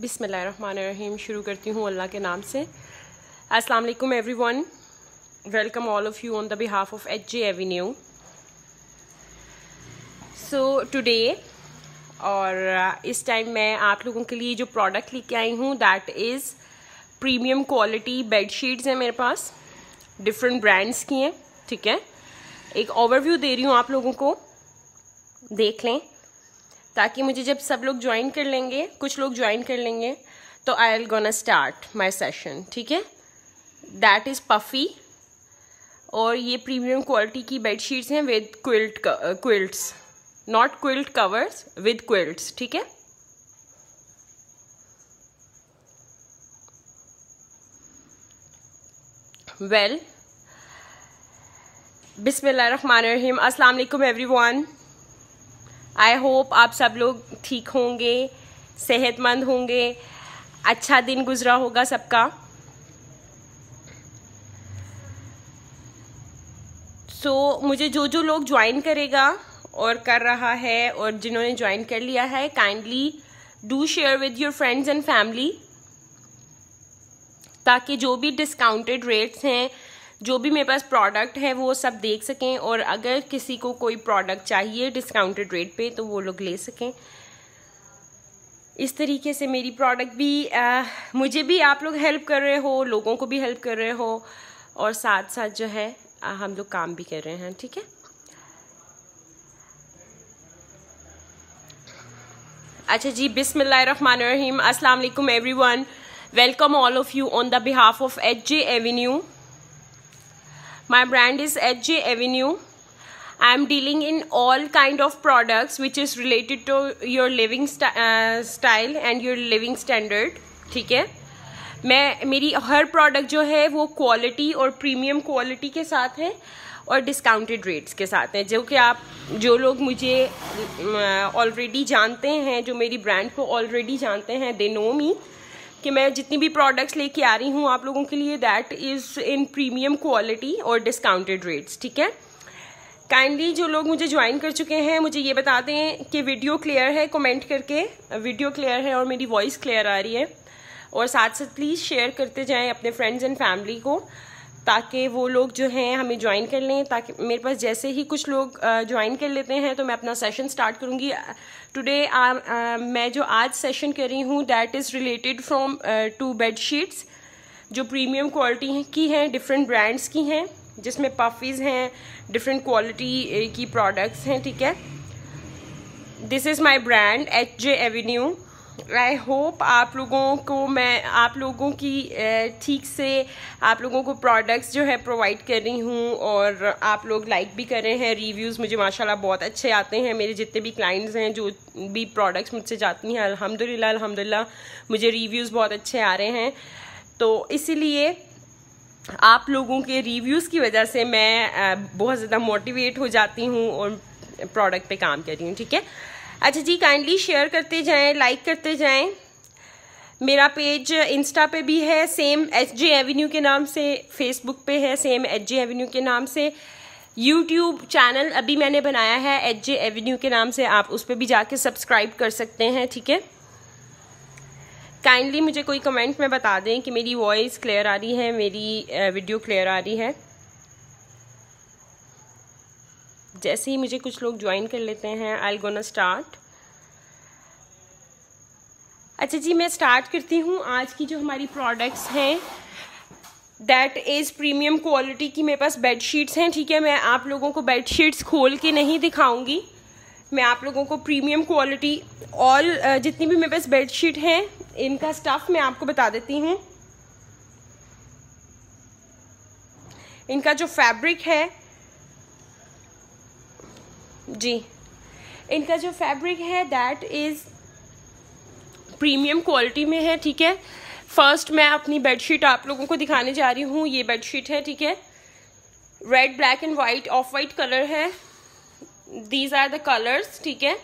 बिसमीम शुरू करती हूँ अल्लाह के नाम से अस्सलाम वालेकुम everyone welcome all of you on the behalf of H J Avenue so today और uh, इस टाइम मैं आप लोगों के लिए जो प्रोडक्ट लेके आई हूँ that is premium quality bed sheets हैं मेरे पास डिफरेंट ब्रांड्स की हैं ठीक है एक ओवरव्यू दे रही हूँ आप लोगों को देख लें ताकि मुझे जब सब लोग ज्वाइन कर लेंगे कुछ लोग ज्वाइन कर लेंगे तो I'll gonna start my session ठीक है दैट इज़ पफ़ी और ये प्रीमियम क्वालिटी की बेडशीट्स हैं with quilt quilts not quilt covers with quilts ठीक है वेल बिसमीम अस्सलाम एवरी वन आई होप आप सब लोग ठीक होंगे सेहतमंद होंगे अच्छा दिन गुजरा होगा सबका सो so, मुझे जो जो लोग ज्वाइन करेगा और कर रहा है और जिन्होंने ज्वाइन कर लिया है kindly do share with your friends and family ताकि जो भी डिस्काउंटेड रेट्स हैं जो भी मेरे पास प्रोडक्ट है वो सब देख सकें और अगर किसी को कोई प्रोडक्ट चाहिए डिस्काउंटेड रेट पे तो वो लोग ले सकें इस तरीके से मेरी प्रोडक्ट भी आ, मुझे भी आप लोग हेल्प कर रहे हो लोगों को भी हेल्प कर रहे हो और साथ साथ जो है आ, हम लोग काम भी कर रहे हैं ठीक है अच्छा जी बिसमिल्लर रहीम everyone welcome all of you on the behalf of H J Avenue my brand is HJ Avenue I am dealing in all kind of products which is related to your living st uh, style and your living standard theek hai मैं मेरी हर product जो है वो quality और premium quality के साथ है और डिस्काउंटेड रेट्स के साथ हैं जो कि आप जो लोग मुझे ऑलरेडी जानते हैं जो मेरी ब्रांड को ऑलरेडी जानते हैं दे नो मी कि मैं जितनी भी प्रोडक्ट्स लेके आ रही हूँ आप लोगों के लिए that is in premium quality और डिस्काउंटेड रेट्स ठीक है काइंडली जो लोग मुझे ज्वाइन कर चुके हैं मुझे ये बता दें कि वीडियो क्लियर है कमेंट करके वीडियो क्लियर है और मेरी वॉइस क्लियर आ रही है और साथ साथ प्लीज़ शेयर करते जाएं अपने फ्रेंड्स एंड फैमिली को ताकि वो लोग जो हैं हमें ज्वाइन कर लें ताकि मेरे पास जैसे ही कुछ लोग ज्वाइन कर लेते हैं तो मैं अपना सेशन स्टार्ट करूँगी टुडे um, um, मैं जो आज सेशन कर रही हूँ that is related from to bed sheets जो प्रीमियम क्वालिटी की हैं डिफरेंट ब्रांड्स की हैं जिसमें पफीज़ हैं डिफरेंट क्वालिटी uh, की प्रोडक्ट्स हैं ठीक है this is my brand H J Avenue I hope आप लोगों को मैं आप लोगों की ठीक से आप लोगों को प्रोडक्ट्स जो है प्रोवाइड कर रही हूँ और आप लोग लाइक भी कर रहे हैं रिव्यूज़ मुझे माशाल्लाह बहुत अच्छे आते हैं मेरे जितने भी क्लाइंट्स हैं जो भी प्रोडक्ट्स मुझसे जाती हैं अल्हम्दुलिल्लाह अल्हम्दुलिल्लाह मुझे रिव्यूज़ बहुत अच्छे आ रहे हैं तो इसीलिए आप लोगों के रिव्यूज़ की वजह से मैं बहुत ज़्यादा मोटिवेट हो जाती हूँ और प्रोडक्ट पर काम कर रही हूँ ठीक है अच्छा जी काइंडली शेयर करते जाएं लाइक करते जाएं मेरा पेज इंस्टा पे भी है सेम एच जे एवेन्यू के नाम से फेसबुक पे है सेम एच जे एवेन्यू के नाम से यूट्यूब चैनल अभी मैंने बनाया है एच जे एवेन्यू के नाम से आप उस पर भी जाके सब्सक्राइब कर सकते हैं ठीक है काइंडली मुझे कोई कमेंट में बता दें कि मेरी वॉइस क्लियर आ रही है मेरी वीडियो क्लियर आ रही है जैसे ही मुझे कुछ लोग ज्वाइन कर लेते हैं आई गोना स्टार्ट अच्छा जी मैं स्टार्ट करती हूँ आज की जो हमारी प्रोडक्ट्स हैं दैट इज़ प्रीमियम क्वालिटी की मेरे पास बेड शीट्स हैं ठीक है मैं आप लोगों को बेड शीट्स खोल के नहीं दिखाऊंगी मैं आप लोगों को प्रीमियम क्वालिटी ऑल जितनी भी मेरे पास बेड शीट हैं इनका स्टफ़ मैं आपको बता देती हूँ इनका जो फैब्रिक है जी इनका जो फैब्रिक है दैट इज़ प्रीमियम क्वालिटी में है ठीक है फर्स्ट मैं अपनी बेडशीट आप लोगों को दिखाने जा रही हूँ ये बेडशीट है ठीक है red black and white off white colour है दीज आर द कलर्स ठीक है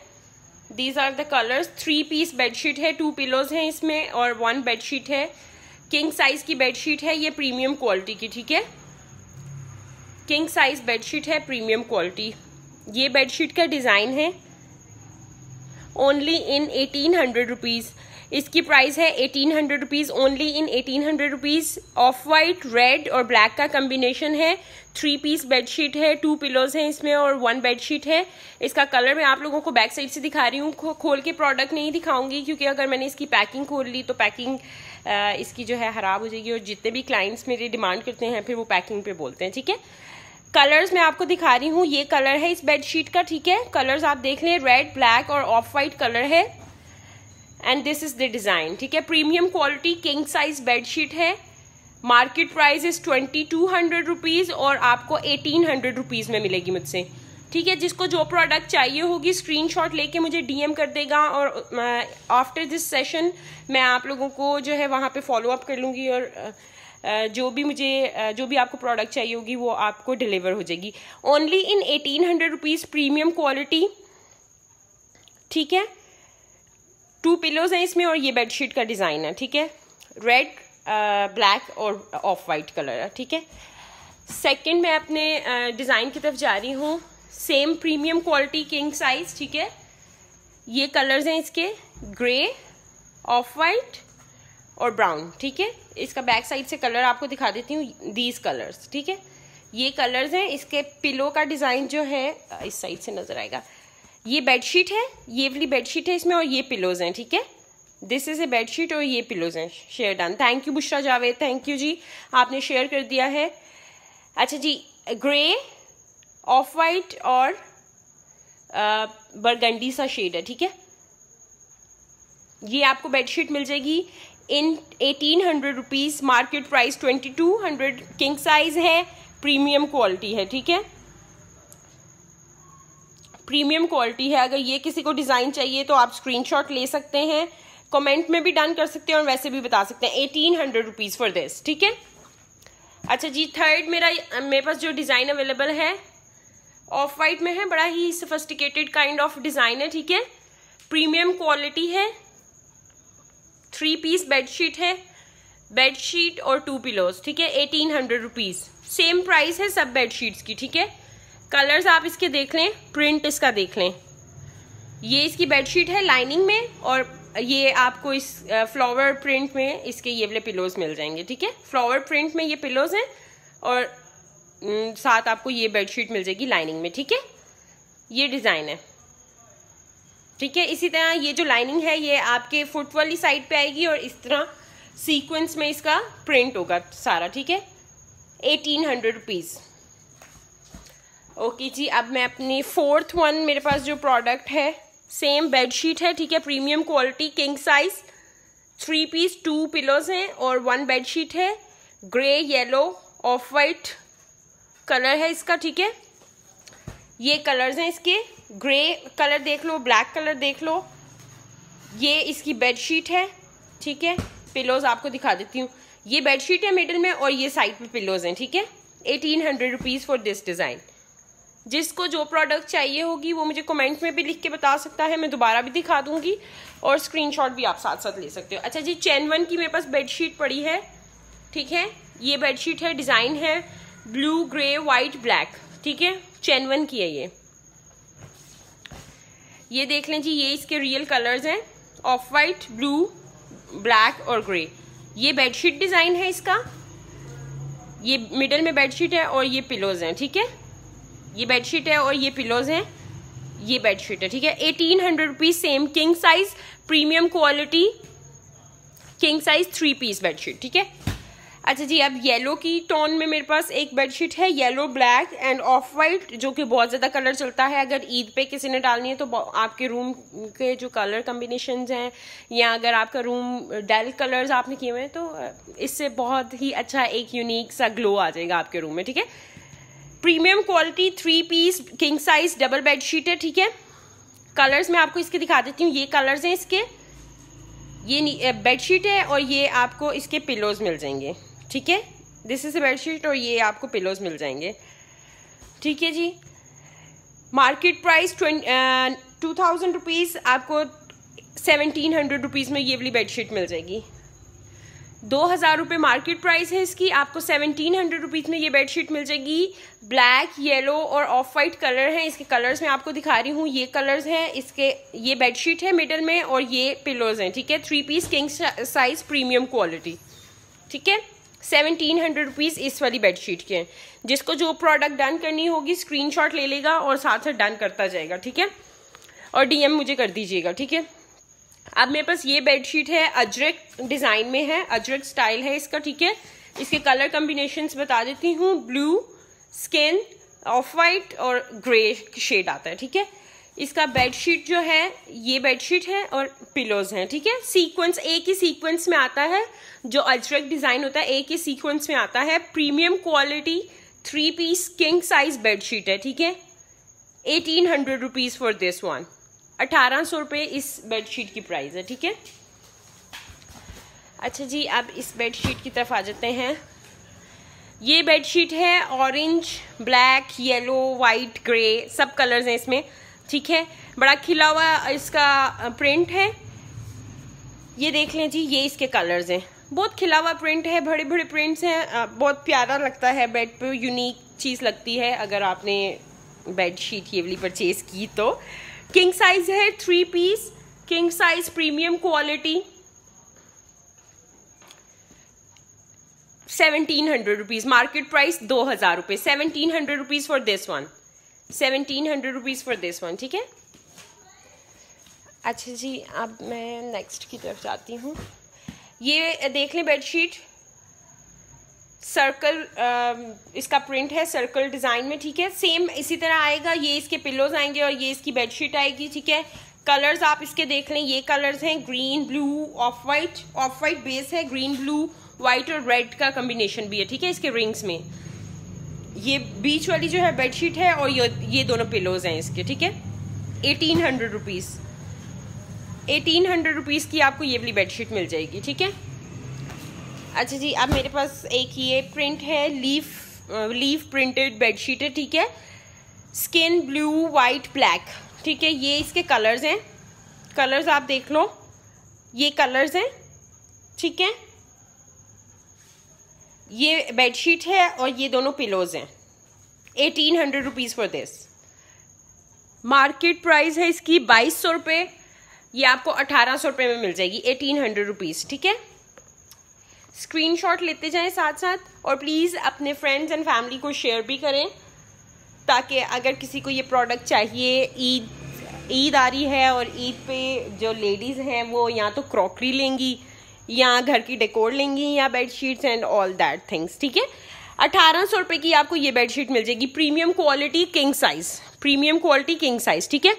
these are the colours three piece bedsheet है टू पिलोज हैं इसमें और वन बेडशीट है किंग साइज की बेडशीट है ये प्रीमियम क्वालिटी की ठीक है किंग साइज बेडशीट है प्रीमियम क्वालिटी ये बेडशीट का डिज़ाइन है only in eighteen hundred rupees इसकी प्राइस है eighteen hundred rupees only in eighteen hundred rupees off white red और ब्लैक का कम्बिनेशन है थ्री पीस बेडशीट है टू पिलोज हैं इसमें और वन बेडशीट है इसका कलर मैं आप लोगों को बैक साइड से दिखा रही हूँ खोल के प्रोडक्ट नहीं दिखाऊंगी क्योंकि अगर मैंने इसकी पैकिंग खोल ली तो पैकिंग इसकी जो है ख़राब हो जाएगी और जितने भी क्लाइंट्स मेरे डिमांड करते हैं फिर वो पैकिंग पे बोलते हैं ठीक है कलर्स मैं आपको दिखा रही हूँ ये कलर है इस बेडशीट का ठीक है कलर्स आप देख लें रेड ब्लैक और ऑफ वाइट कलर है and this is the design ठीक है premium quality king size bedsheet है market price is twenty two hundred rupees और आपको एटीन हंड्रेड रुपीज़ में मिलेगी मुझसे ठीक है जिसको जो प्रोडक्ट चाहिए होगी स्क्रीनशॉट लेके मुझे डीएम कर देगा और आफ्टर दिस सेशन मैं आप लोगों को जो है वहाँ पे फॉलो अप कर लूँगी और जो भी मुझे जो भी आपको प्रोडक्ट चाहिए होगी वो आपको डिलीवर हो जाएगी only in eighteen hundred rupees premium quality ठीक है टू पिलोज हैं इसमें और ये बेडशीट का डिज़ाइन है ठीक है रेड ब्लैक और ऑफ वाइट कलर है ठीक है सेकेंड मैं अपने डिज़ाइन की तरफ जा रही हूँ same premium quality king size ठीक है ये कलर्स हैं इसके ग्रे ऑफ वाइट और ब्राउन ठीक है इसका बैक साइड से कलर आपको दिखा देती हूँ दीज कलर्स ठीक है ये कलर्स हैं इसके पिलो का डिज़ाइन जो है इस साइड से नज़र आएगा ये बेडशीट है ये वाली बेडशीट है इसमें और ये पिलोज हैं ठीक है दिस इज़ ए बेडशीट और ये पिलोज हैं share done thank you Bushra Javed thank you जी आपने शेयर कर दिया है अच्छा जी ग्रे ऑफ वाइट और बरगंडी सा शेड है ठीक है ये आपको बेडशीट मिल जाएगी in eighteen hundred rupees market price twenty two hundred king size है प्रीमियम क्वालिटी है ठीक है प्रीमियम क्वालिटी है अगर ये किसी को डिज़ाइन चाहिए तो आप स्क्रीनशॉट ले सकते हैं कमेंट में भी डन कर सकते हैं और वैसे भी बता सकते हैं eighteen hundred rupees for this ठीक है अच्छा जी थर्ड मेरा मेरे पास जो डिज़ाइन अवेलेबल है ऑफ वाइट में है बड़ा ही सफिस्टिकेटेड काइंड ऑफ डिज़ाइन है ठीक है प्रीमियम क्वालिटी है थ्री पीस बेडशीट है बेडशीट और टू पिलोज ठीक है eighteen hundred rupees same price है सब बेडशीट्स की ठीक है कलर्स आप इसके देख लें प्रिंट इसका देख लें ये इसकी बेडशीट है लाइनिंग में और ये आपको इस फ्लावर प्रिंट में इसके ये वाले पिलोज मिल जाएंगे ठीक है फ्लावर प्रिंट में ये पिलोज हैं और साथ आपको ये बेडशीट मिल जाएगी लाइनिंग में ठीक है ये डिज़ाइन है ठीक है इसी तरह ये जो लाइनिंग है ये आपके फुट वाली साइड पे आएगी और इस तरह सीक्वेंस में इसका प्रिंट होगा सारा ठीक है एटीन हंड्रेड रुपीज़ ओके जी अब मैं अपनी फोर्थ वन मेरे पास जो प्रोडक्ट है सेम बेडशीट है ठीक है premium quality king size three piece two pillows हैं और वन बेडशीट है grey yellow off white colour है इसका ठीक है ये कलर्स हैं इसके ग्रे कलर देख लो ब्लैक कलर देख लो ये इसकी बेडशीट है ठीक है पिलोज आपको दिखा देती हूँ ये बेडशीट है मिडिल में और ये साइड पे पिलोज हैं ठीक है eighteen hundred rupees for this design जिसको जो प्रोडक्ट चाहिए होगी वो मुझे कमेंट में भी लिख के बता सकता है मैं दोबारा भी दिखा दूंगी और स्क्रीन भी आप साथ साथ ले सकते हो अच्छा जी चैन वन की मेरे पास बेडशीट पड़ी है ठीक है ये बेडशीट है डिज़ाइन है ब्लू ग्रे वाइट ब्लैक ठीक है चैन वन की है ये ये देख लें जी ये इसके रियल कलर्स हैं ऑफ वाइट ब्लू ब्लैक और ग्रे ये बेडशीट डिज़ाइन है इसका ये मिडल में बेडशीट है और ये पिलोज हैं ठीक है ये बेडशीट है और ये पिलोज हैं ये बेडशीट है ठीक है eighteen hundred rupees same king size premium quality king size three piece bedsheet ठीक है अच्छा जी अब येलो की टोन में मेरे पास एक बेडशीट है yellow black and off white जो कि बहुत ज़्यादा कलर चलता है अगर ईद पे किसी ने डालनी है तो आपके रूम के जो कलर कम्बिनेशन हैं या अगर आपका रूम डेल कलर्स आपने किए हुए हैं तो इससे बहुत ही अच्छा एक यूनिक सा ग्लो आ जाएगा आपके रूम में ठीक है premium quality three piece king size double bedsheet है ठीक है कलर्स मैं आपको इसके दिखा देती हूँ ये कलर्स हैं इसके ये बेडशीट है और ये आपको इसके पिलोज मिल जाएंगे ठीक है दिस इज़ ए बेडशीट और ये आपको पिलोज मिल जाएंगे ठीक है जी market price two thousand rupees आपको सेवनटीन हंड्रेड रुपीज़ में ये वाली बेडशीट मिल जाएगी दो हज़ार रुपये मार्केट प्राइस है इसकी आपको सेवनटीन हंड्रेड रुपीज़ में ये बेडशीट मिल जाएगी ब्लैक येलो और ऑफ वाइट कलर हैं इसके कलर्स मैं आपको दिखा रही हूँ ये कलर्स हैं इसके ये बेडशीट है मिडल में और ये पिलोज हैं ठीक है three piece king size premium quality ठीक है सेवनटीन हंड्रेड रुपीज़ इस वाली बेडशीट के जिसको जो प्रोडक्ट डन करनी होगी स्क्रीनशॉट ले लेगा और साथ साथ डन करता जाएगा ठीक है और डीएम मुझे कर दीजिएगा ठीक है अब मेरे पास ये बेडशीट है अजरक डिज़ाइन में है अजरक स्टाइल है इसका ठीक है इसके कलर कॉम्बिनेशन बता देती हूँ ब्लू स्किन ऑफ वाइट और ग्रे शेड आता है ठीक है इसका बेडशीट जो है ये बेडशीट है और पिलोज हैं ठीक है सीक्वेंस एक ही सीक्वेंस में आता है जो अल्ट्रेक डिज़ाइन होता है एक ही सीक्वेंस में आता है premium quality three piece king size bedsheet है ठीक है eighteen hundred rupees for this one अठारह सौ रुपये इस बेडशीट की प्राइस है ठीक है अच्छा जी अब इस बेडशीट की तरफ आ जाते हैं ये बेडशीट है orange black yellow white grey सब कलर्स हैं इसमें ठीक है बड़ा खिला हुआ इसका प्रिंट है ये देख लें जी ये इसके कलर्स हैं बहुत खिला हुआ प्रिंट है बड़े बड़े प्रिंट्स हैं बहुत प्यारा लगता है बेड पे यूनिक चीज़ लगती है अगर आपने बेड शीट ये वाली परचेज की तो किंग साइज है three piece king size premium quality seventeen hundred rupees market price दो हज़ार रुपये seventeen hundred rupees for this one seventeen hundred rupees for this one ठीक है अच्छा जी अब मैं नेक्स्ट की तरफ जाती हूँ ये देख लें बेडशीट सर्कल इसका प्रिंट है सर्कल डिज़ाइन में ठीक है सेम इसी तरह आएगा ये इसके पिलोज आएंगे और ये इसकी बेडशीट आएगी ठीक है कलर्स आप इसके देख लें ये कलर्स हैं green blue off white off white base है ग्रीन ब्लू वाइट और रेड का कम्बिनेशन भी है ठीक है इसके रिंग्स में ये बीच वाली जो है बेडशीट है और ये ये दोनों पिलोज हैं इसके ठीक है eighteen hundred rupees eighteen hundred rupees की आपको ये वाली बेडशीट मिल जाएगी ठीक है अच्छा जी अब मेरे पास एक ये प्रिंट है लीफ लीफ प्रिंटेड बेडशीट है ठीक है स्किन ब्लू वाइट ब्लैक ठीक है ये इसके कलर्स हैं कलर्स आप देख लो ये कलर्स हैं ठीक है ये बेडशीट है और ये दोनों पिलोज हैं eighteen hundred rupees for this market price है इसकी बाईस सौ रुपये ये आपको अठारह सौ रुपये में मिल जाएगी एटीन हंड्रेड रुपीज़ ठीक है स्क्रीनशॉट लेते जाएं साथ साथ और प्लीज़ अपने फ्रेंड्स एंड फैमिली को शेयर भी करें ताकि अगर किसी को ये प्रोडक्ट चाहिए ईद ईद आ रही है और ईद पे जो लेडीज़ हैं वो या तो क्रॉकरी लेंगी या घर की डेकोर लेंगी या bed sheets and all that things ठीक है अठारह सौ रुपये की आपको ये बेडशीट मिल जाएगी premium quality king size premium quality king size ठीक है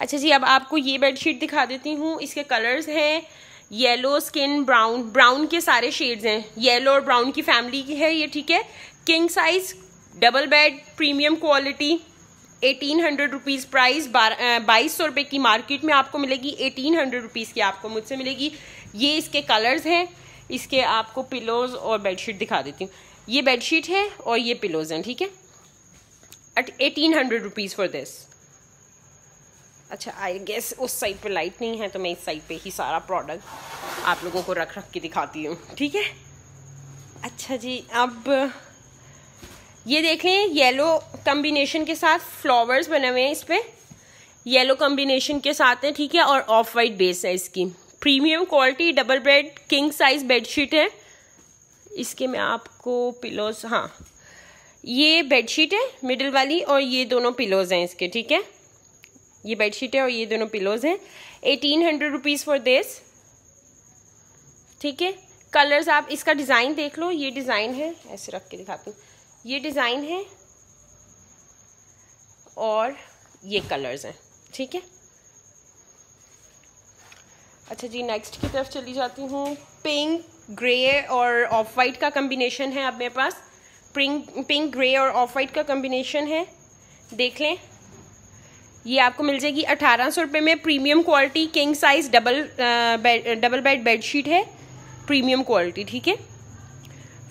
अच्छा जी अब आपको ये बेडशीट दिखा देती हूँ इसके कलर्स हैं येलो स्किन ब्राउन ब्राउन के सारे शेड्स हैं येलो और ब्राउन की फैमिली की है ये ठीक है king size double bed premium quality eighteen hundred rupees price बाईस सौ रुपये की मार्केट में आपको मिलेगी एटीन हंड्रेड रुपीज़ की आपको मुझसे मिलेगी ये इसके कलर्स हैं इसके आपको पिलोज़ और बेडशीट दिखा देती हूँ ये बेडशीट है और ये पिलोज़ हैं ठीक है eight eighteen hundred rupees for this अच्छा आई गेस उस साइड पे लाइट नहीं है तो मैं इस साइड पे ही सारा प्रोडक्ट आप लोगों को रख रख के दिखाती हूँ ठीक है अच्छा जी अब ये देख लें येलो कम्बिनेशन के साथ फ्लावर्स बने हुए हैं इस पर येलो कम्बिनेशन के साथ हैं ठीक है और ऑफ वाइट बेस है इसकी premium quality double bed king size bedsheet है इसके मैं आपको पिलोज हाँ ये बेडशीट है मिडिल वाली और ये दोनों पिलोज हैं इसके ठीक है ये बेडशीट है और ये दोनों पिलोज हैं eighteen hundred rupees for this ठीक है कलर्स आप इसका डिज़ाइन देख लो ये डिज़ाइन है ऐसे रख के दिखाती हूँ ये डिज़ाइन है और ये कलर्स हैं ठीक है अच्छा जी नेक्स्ट की तरफ चली जाती हूँ पिंक ग्रे और ऑफ वाइट का कम्बिनेशन है अब मेरे पास पिंक पिंक ग्रे और ऑफ वाइट का कम्बिनेशन है देख लें ये आपको मिल जाएगी अठारह सौ रुपये में premium quality king size double double bed bedsheet है प्रीमियम क्वालिटी ठीक है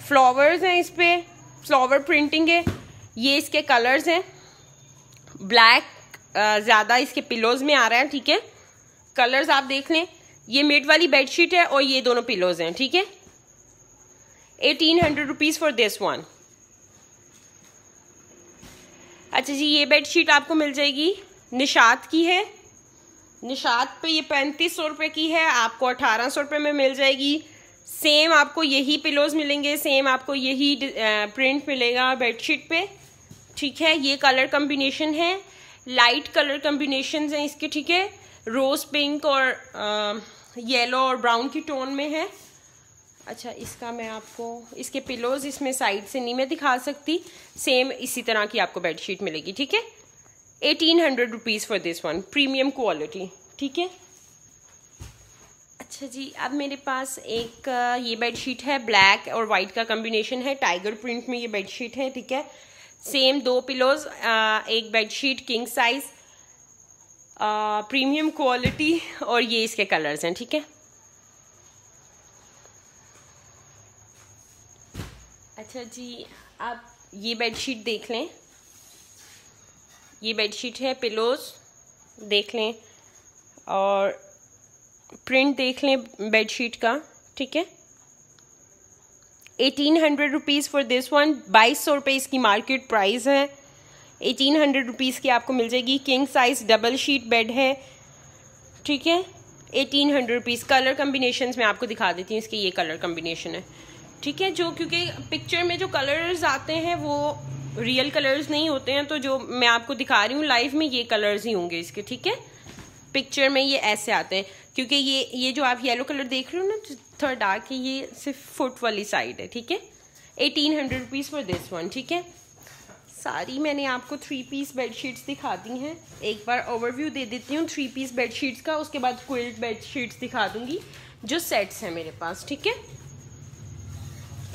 फ्लावर्स हैं इस पर फ्लावर प्रिंटिंग है ये इसके कलर्स हैं ब्लैक ज़्यादा इसके पिलोज़ में आ रहा है ठीक है कलर्स आप देख लें ये मेड वाली बेडशीट है और ये दोनों पिलोज हैं ठीक है eighteen hundred rupees for this one अच्छा जी ये बेडशीट आपको मिल जाएगी निशात की है निशात पे ये पैंतीस सौ रुपये की है आपको अठारह सौ रुपये में मिल जाएगी सेम आपको यही पिलोज मिलेंगे सेम आपको यही प्रिंट मिलेगा बेडशीट पे ठीक है ये कलर कम्बिनेशन है लाइट कलर कम्बिनेशन हैं इसके ठीक है रोज़ पिंक और आ, येलो और ब्राउन की टोन में है अच्छा इसका मैं आपको इसके पिलोज इसमें साइड से नहीं मैं दिखा सकती सेम इसी तरह की आपको बेडशीट मिलेगी ठीक है eighteen hundred rupees for this one premium quality ठीक है अच्छा जी अब मेरे पास एक ये बेडशीट है ब्लैक और वाइट का कॉम्बिनेशन है टाइगर प्रिंट में ये बेडशीट है ठीक है सेम दो पिलोज एक bedsheet king size premium quality और ये इसके कलर्स हैं ठीक है अच्छा जी आप ये बेडशीट देख लें ये बेडशीट है पिलोज देख लें और प्रिंट देख लें बेडशीट का ठीक है eighteen hundred rupees for this one बाईस सौ रुपये इसकी मार्केट प्राइस है एटीन हंड्रेड रुपीज़ की आपको मिल जाएगी king size double sheet bed है ठीक है eighteen hundred rupees colour combination में आपको दिखा देती हूँ इसके ये कलर कम्बिनेशन है ठीक है जो क्योंकि पिक्चर में जो कलर्स आते हैं वो रियल कलर्स नहीं होते हैं तो जो मैं आपको दिखा रही हूँ लाइव में ये कलर्स ही होंगे इसके ठीक है पिक्चर में ये ऐसे आते हैं क्योंकि ये ये जो आप येलो कलर देख रहे हो ना थोड़ा डार्क है ये सिर्फ फुट वाली साइड है ठीक है eighteen hundred rupees for this one ठीक है सारी मैंने आपको थ्री पीस बेडशीट्स दिखा दी हैं एक बार ओवरव्यू दे देती हूँ थ्री पीस बेडशीट्स का उसके बाद क्विल्ट बेडशीट्स दिखा दूँगी जो सेट्स हैं मेरे पास ठीक है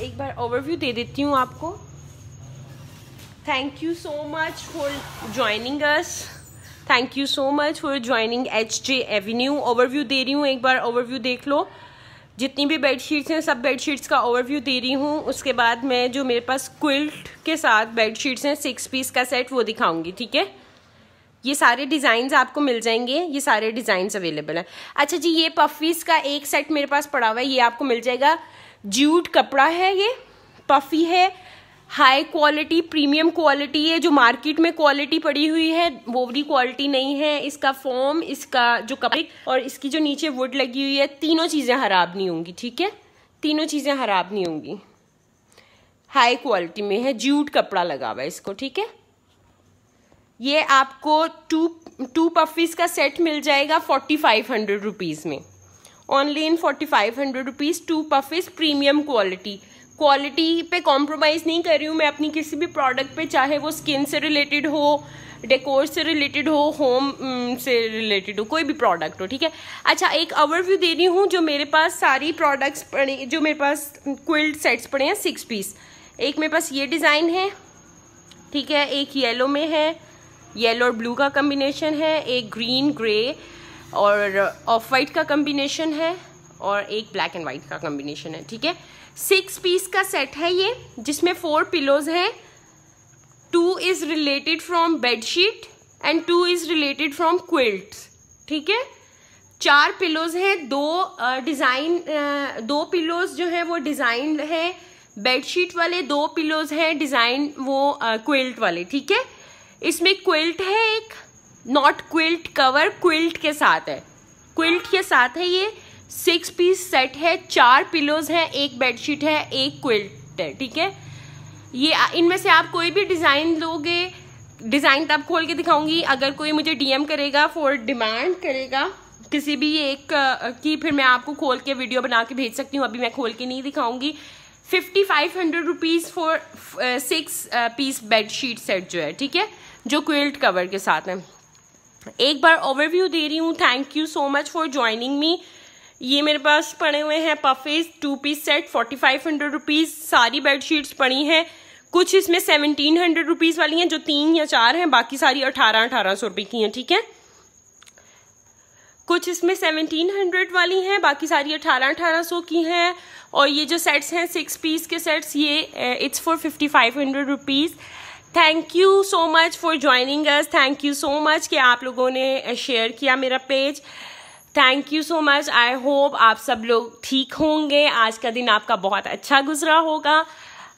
एक बार ओवरव्यू दे देती हूँ आपको thank you so much for joining us thank you so much for joining H J avenue overview दे रही हूँ एक बार ओवरव्यू देख लो जितनी भी बेडशीट्स हैं सब बेडशीट्स का ओवरव्यू दे रही हूँ उसके बाद मैं जो मेरे पास क्विल्ट के साथ बेडशीट्स हैं सिक्स पीस का सेट वो दिखाऊंगी ठीक है ये सारे डिज़ाइन आपको मिल जाएंगे ये सारे डिज़ाइंस अवेलेबल हैं अच्छा जी ये पफीज़ का एक सेट मेरे पास पड़ा हुआ है ये आपको मिल जाएगा ज्यूट कपड़ा है ये पफी है हाई क्वालिटी प्रीमियम क्वालिटी है जो मार्केट में क्वालिटी पड़ी हुई है वो भी क्वालिटी नहीं है इसका फॉर्म इसका जो कपड़े और इसकी जो नीचे वुड लगी हुई है तीनों चीज़ें खराब नहीं होंगी ठीक है तीनों चीज़ें खराब नहीं होंगी हाई क्वालिटी में है जूट कपड़ा लगा हुआ है इसको ठीक है ये आपको टू टू पफीज़ का सेट मिल जाएगा फोर्टी फाइव हंड्रेड रुपीज़ में online in forty five hundred rupees two pouffes premium quality quality पे कॉम्प्रोमाइज़ नहीं कर रही हूँ मैं अपनी किसी भी प्रोडक्ट पे चाहे वो स्किन से रिलेटेड हो डेकोर से रिलेटेड हो होम mm, से रिलेटेड हो कोई भी प्रोडक्ट हो ठीक है अच्छा एक ओवरव्यू दे रही हूँ जो मेरे पास सारी प्रोडक्ट्स पड़े जो मेरे पास क्विल्ट सेट्स पड़े हैं सिक्स पीस एक मेरे पास ये डिज़ाइन है ठीक है एक येलो में है येलो और ब्लू का कम्बिनेशन है एक ग्रीन ग्रे और ऑफ वाइट का कम्बिनेशन है और एक ब्लैक एंड वाइट का कॉम्बिनेशन है ठीक है सिक्स पीस का सेट है ये जिसमें फोर पिलोज हैं two is related from bedsheet and two is related from quilt ठीक है चार पिलोज हैं दो डिज़ाइन दो पिलोज जो है वो डिज़ाइन है बेडशीट वाले दो पिलोज हैं डिज़ाइन वो क्विल्ट वाले ठीक है इसमें क्विल्ट है एक नॉट क्विल्ट कवर क्विल्ट के साथ है क्विल्ट के साथ है ये सिक्स पीस सेट है चार पिलोज हैं एक बेडशीट है एक क्विल्ट है ठीक है ये इनमें से आप कोई भी डिज़ाइन लोगे डिज़ाइन तब तो खोल के दिखाऊंगी अगर कोई मुझे डीएम करेगा फॉर डिमांड करेगा किसी भी एक की फिर मैं आपको खोल के वीडियो बना के भेज सकती हूँ अभी मैं खोल के नहीं दिखाऊंगी fifty five hundred rupees for six piece bed sheet set जो है ठीक है जो क्विल्ट कवर के साथ है एक बार ओवरव्यू दे रही हूँ thank you so much for joining me ये मेरे पास पड़े हुए हैं pouffes two piece set forty five hundred rupees सारी बेडशीट्स पड़ी हैं कुछ इसमें सेवनटीन हंड्रेड रुपीज़ वाली हैं जो तीन या चार हैं बाकी सारी अठारह अठारह सौ रुपए की हैं ठीक है कुछ इसमें सेवनटीन हंड्रेड वाली हैं बाकी सारी अठारह अठारह सौ की हैं और ये जो सेट्स हैं सिक्स पीस के सेट्स ये it's for fifty five hundred rupees thank you so much for joining us thank you so much कि आप लोगों ने शेयर किया मेरा page thank you so much I hope आप सब लोग ठीक होंगे आज का दिन आपका बहुत अच्छा गुजरा होगा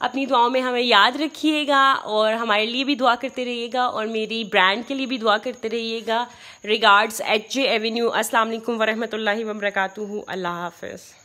अपनी दुआओं में हमें याद रखिएगा और हमारे लिए भी दुआ करते रहिएगा और मेरी ब्रांड के लिए भी दुआ करते रहिएगा रिगार्ड्स एच जे एवेन्यू असल वरहमत लाही वबरकू अल्लाह हाफिज़